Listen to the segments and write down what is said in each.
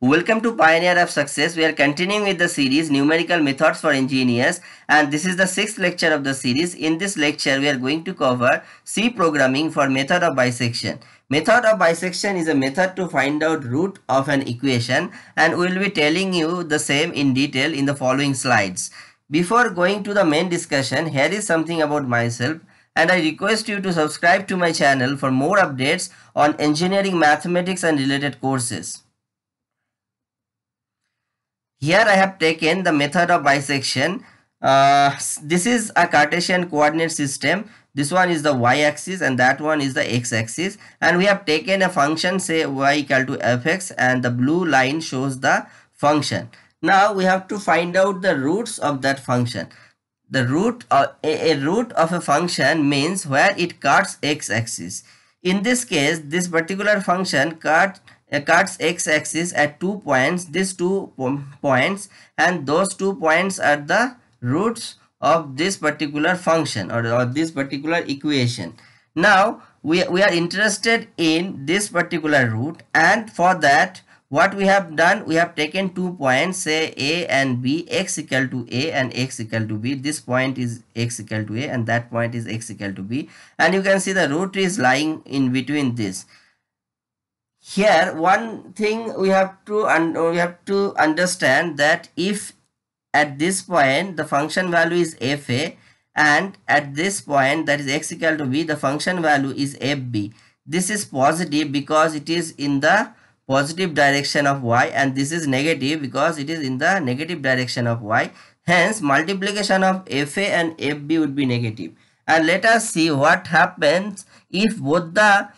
Welcome to Pioneer of Success. We are continuing with the series Numerical Methods for Engineers and this is the sixth lecture of the series. In this lecture, we are going to cover C programming for method of bisection. Method of bisection is a method to find out root of an equation and we will be telling you the same in detail in the following slides. Before going to the main discussion, here is something about myself and I request you to subscribe to my channel for more updates on engineering mathematics and related courses. Here I have taken the method of bisection. Uh, this is a Cartesian coordinate system. This one is the y-axis and that one is the x-axis. And we have taken a function say y equal to fx and the blue line shows the function. Now we have to find out the roots of that function. The root of uh, a, a root of a function means where it cuts x-axis. In this case, this particular function cuts cuts x-axis at two points these two points and those two points are the roots of this particular function or, or this particular equation now we, we are interested in this particular root and for that what we have done we have taken two points say a and b x equal to a and x equal to b this point is x equal to a and that point is x equal to b and you can see the root is lying in between this here one thing we have to and we have to understand that if at this point the function value is fa and at this point that is x equal to b the function value is fb this is positive because it is in the positive direction of y and this is negative because it is in the negative direction of y hence multiplication of fa and fb would be negative and let us see what happens if both the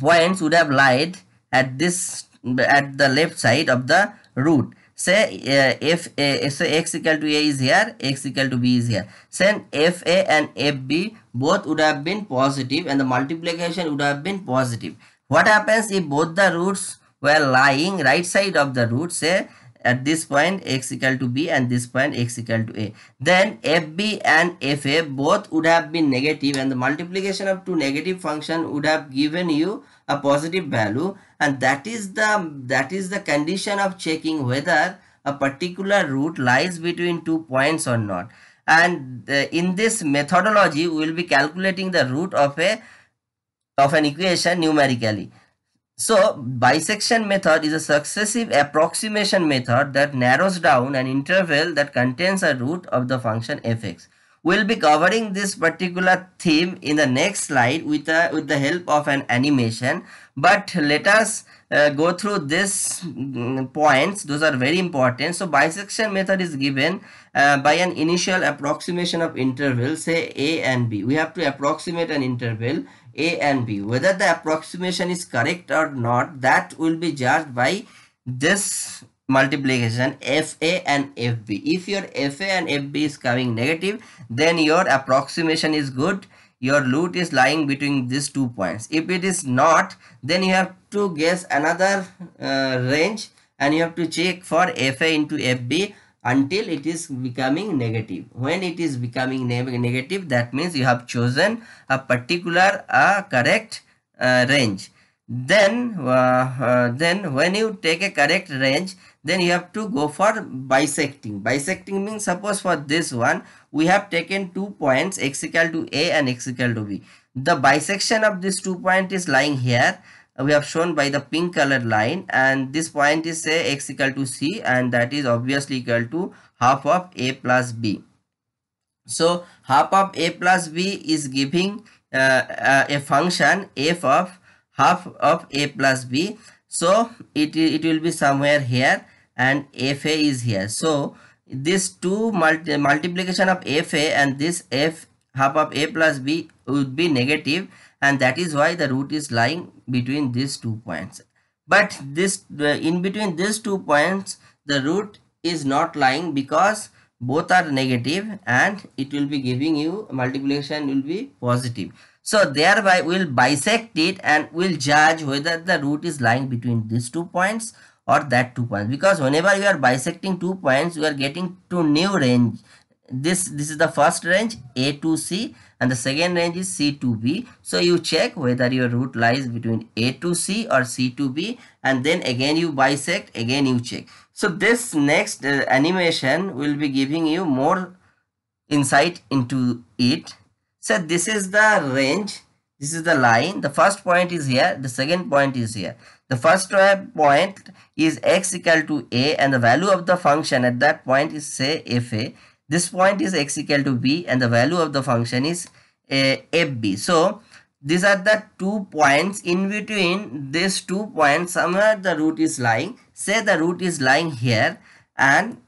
points would have lied at this at the left side of the root say uh, uh so x equal to a is here x equal to b is here then f a and fb both would have been positive and the multiplication would have been positive what happens if both the roots were lying right side of the root say at this point x equal to b and this point x equal to a then fb and fa both would have been negative and the multiplication of two negative function would have given you a positive value and that is the that is the condition of checking whether a particular root lies between two points or not and uh, in this methodology we will be calculating the root of a of an equation numerically so bisection method is a successive approximation method that narrows down an interval that contains a root of the function fx. We'll be covering this particular theme in the next slide with, a, with the help of an animation. But let us uh, go through these mm, points. Those are very important. So bisection method is given uh, by an initial approximation of interval, say a and b. We have to approximate an interval a and B. Whether the approximation is correct or not, that will be judged by this multiplication FA and FB. If your FA and FB is coming negative, then your approximation is good. Your root is lying between these two points. If it is not, then you have to guess another uh, range and you have to check for FA into FB until it is becoming negative. When it is becoming ne negative, that means you have chosen a particular uh, correct uh, range. Then, uh, uh, then when you take a correct range, then you have to go for bisecting. Bisecting means suppose for this one, we have taken two points x equal to a and x equal to b. The bisection of this two point is lying here we have shown by the pink color line and this point is say x equal to c and that is obviously equal to half of a plus b. So half of a plus b is giving uh, uh a function f of half of a plus b. So it, it will be somewhere here and fa is here. So this two multi multiplication of fa and this f half of a plus b would be negative and that is why the root is lying between these two points but this in between these two points the root is not lying because both are negative and it will be giving you multiplication will be positive so thereby we'll bisect it and we'll judge whether the root is lying between these two points or that two points because whenever you are bisecting two points you are getting two new range this this is the first range a to c and the second range is c to b so you check whether your route lies between a to c or c to b and then again you bisect again you check so this next uh, animation will be giving you more insight into it so this is the range this is the line the first point is here the second point is here the first point is x equal to a and the value of the function at that point is say fa this point is x equal to b and the value of the function is uh, eh, fb. So these are the two points in between these two points somewhere the root is lying say the root is lying here and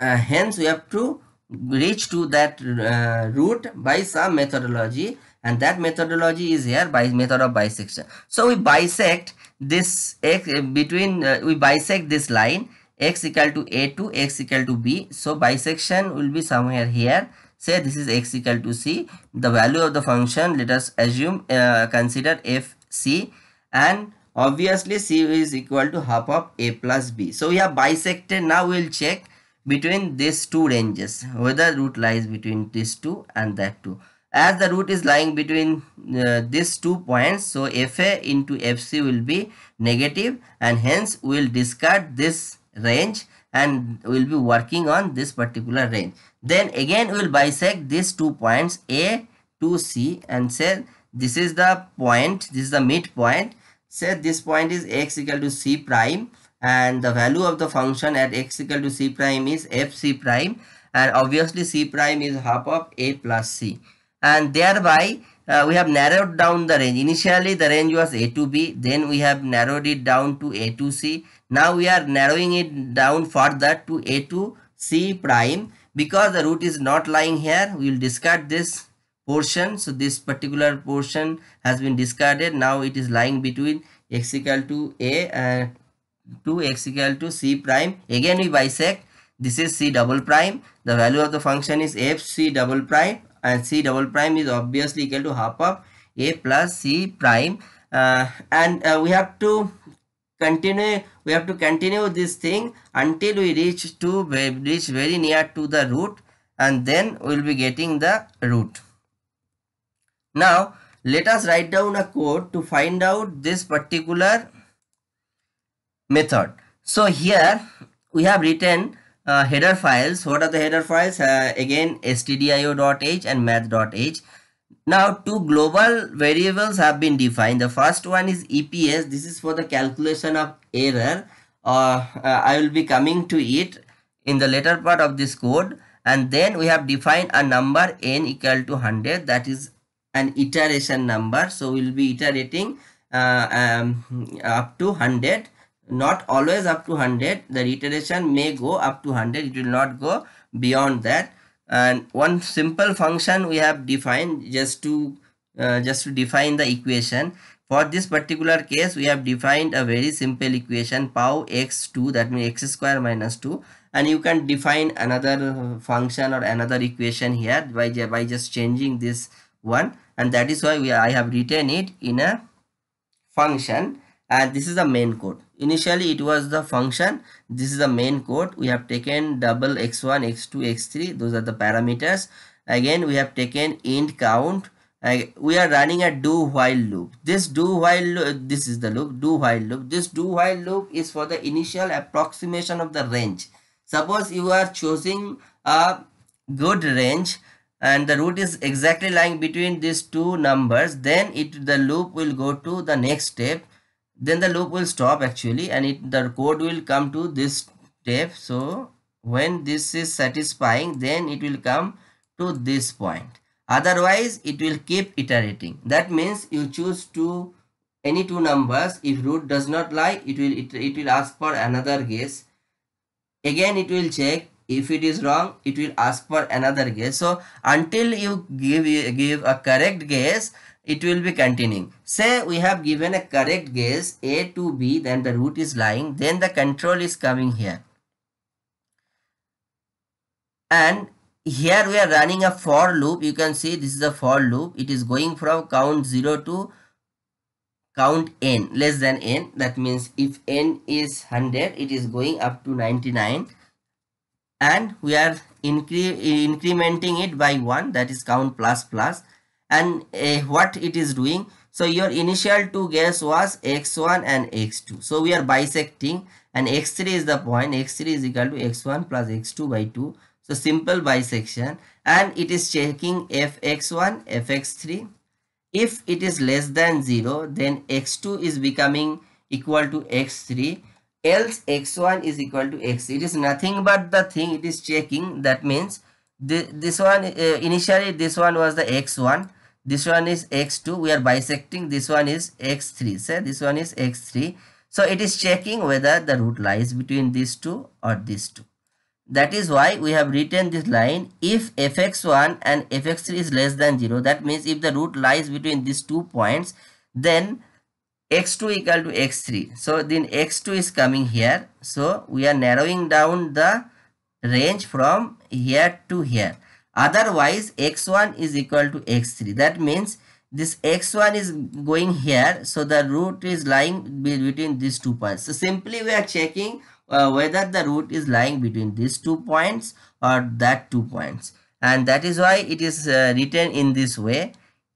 uh, hence we have to reach to that uh, root by some methodology and that methodology is here by method of bisection so we bisect this x between uh, we bisect this line x equal to a to x equal to b so bisection will be somewhere here say this is x equal to c the value of the function let us assume uh, consider f c and obviously c is equal to half of a plus b so we have bisected now we'll check between these two ranges whether root lies between these two and that two as the root is lying between uh, these two points so fa into fc will be negative and hence we'll discard this range and we'll be working on this particular range. Then again we'll bisect these two points A to C and say this is the point, this is the midpoint. Say this point is x equal to c prime and the value of the function at x equal to c prime is fc prime and obviously c prime is half of a plus c and thereby uh, we have narrowed down the range. Initially the range was a to b then we have narrowed it down to a to c now we are narrowing it down further to a to C prime because the root is not lying here. We will discard this portion. So this particular portion has been discarded. Now it is lying between x equal to A and to x equal to C prime. Again we bisect. This is C double prime. The value of the function is f C double prime and C double prime is obviously equal to half of A plus C prime. Uh, and uh, we have to continue we have to continue this thing until we reach to reach very near to the root and then we'll be getting the root now let us write down a code to find out this particular method so here we have written uh, header files what are the header files uh, again stdio.h and math.h now two global variables have been defined. The first one is EPS. This is for the calculation of error. Uh, uh, I will be coming to it in the later part of this code. And then we have defined a number n equal to 100 that is an iteration number. So we will be iterating uh, um, up to 100 not always up to 100 the iteration may go up to 100 it will not go beyond that and one simple function we have defined just to uh, just to define the equation for this particular case we have defined a very simple equation pow x2 that means x square minus 2 and you can define another function or another equation here by, by just changing this one and that is why we, I have written it in a function and this is the main code initially it was the function this is the main code we have taken double x1 x2 x3 those are the parameters again we have taken int count we are running a do while loop this do while loop this is the loop do while loop this do while loop is for the initial approximation of the range suppose you are choosing a good range and the root is exactly lying between these two numbers then it the loop will go to the next step then the loop will stop actually and it the code will come to this step so when this is satisfying then it will come to this point otherwise it will keep iterating that means you choose two any two numbers if root does not lie it will it, it will ask for another guess again it will check if it is wrong it will ask for another guess so until you give give a correct guess it will be continuing say we have given a correct guess a to b then the root is lying then the control is coming here and here we are running a for loop you can see this is a for loop it is going from count 0 to count n less than n that means if n is 100 it is going up to 99 and we are incre incrementing it by 1 that is count plus plus and uh, what it is doing so your initial two guess was x1 and x2 so we are bisecting and x3 is the point x3 is equal to x1 plus x2 by 2 so simple bisection and it is checking fx1 fx3 if it is less than 0 then x2 is becoming equal to x3 else x1 is equal to x it is nothing but the thing it is checking that means this one uh, initially this one was the x1 this one is x2 we are bisecting this one is x3 say this one is x3 so it is checking whether the root lies between these two or these two that is why we have written this line if fx1 and fx3 is less than 0 that means if the root lies between these two points then x2 equal to x3 so then x2 is coming here so we are narrowing down the range from here to here otherwise x1 is equal to x3 that means this x1 is going here so the root is lying between these two points so simply we are checking uh, whether the root is lying between these two points or that two points and that is why it is uh, written in this way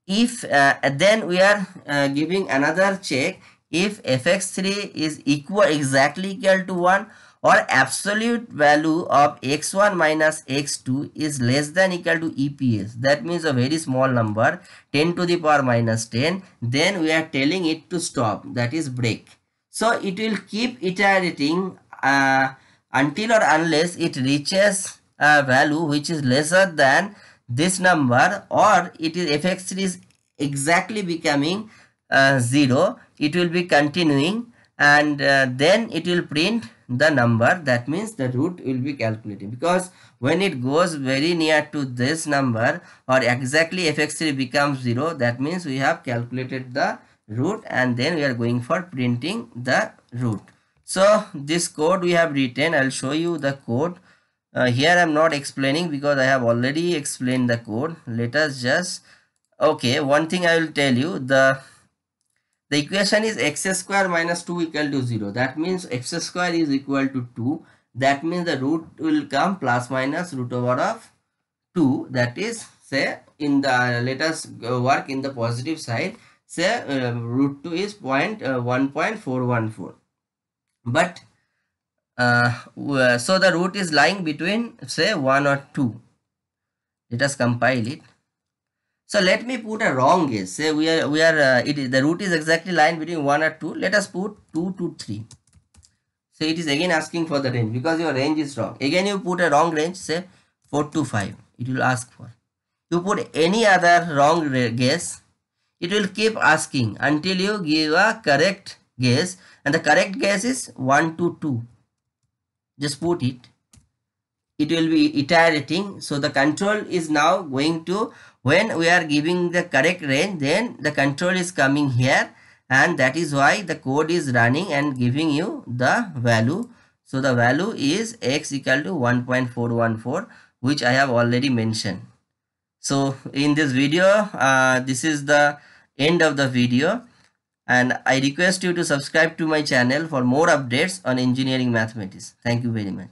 if uh, then we are uh, giving another check if fx3 is equal exactly equal to 1 or absolute value of x1 minus x2 is less than equal to eps that means a very small number 10 to the power minus 10 then we are telling it to stop that is break so it will keep iterating uh, until or unless it reaches a value which is lesser than this number or it is fx3 is exactly becoming uh, 0 it will be continuing and uh, then it will print the number that means the root will be calculated because when it goes very near to this number or exactly fx3 becomes 0 that means we have calculated the root and then we are going for printing the root so this code we have written i'll show you the code uh, here i'm not explaining because i have already explained the code let us just okay one thing i will tell you the the equation is x square minus 2 equal to 0 that means x square is equal to 2 that means the root will come plus minus root over of 2 that is say in the uh, let us work in the positive side say uh, root 2 is point, uh, 1.414 but uh, so the root is lying between say 1 or 2 let us compile it so let me put a wrong guess say we are we are uh, it is the root is exactly lying between 1 or 2 let us put 2 to 3 so it is again asking for the range because your range is wrong again you put a wrong range say 4 to 5 it will ask for you put any other wrong guess it will keep asking until you give a correct guess and the correct guess is 1 to 2 just put it it will be iterating so the control is now going to when we are giving the correct range then the control is coming here and that is why the code is running and giving you the value so the value is x equal to 1.414 which i have already mentioned so in this video uh, this is the end of the video and I request you to subscribe to my channel for more updates on engineering mathematics. Thank you very much.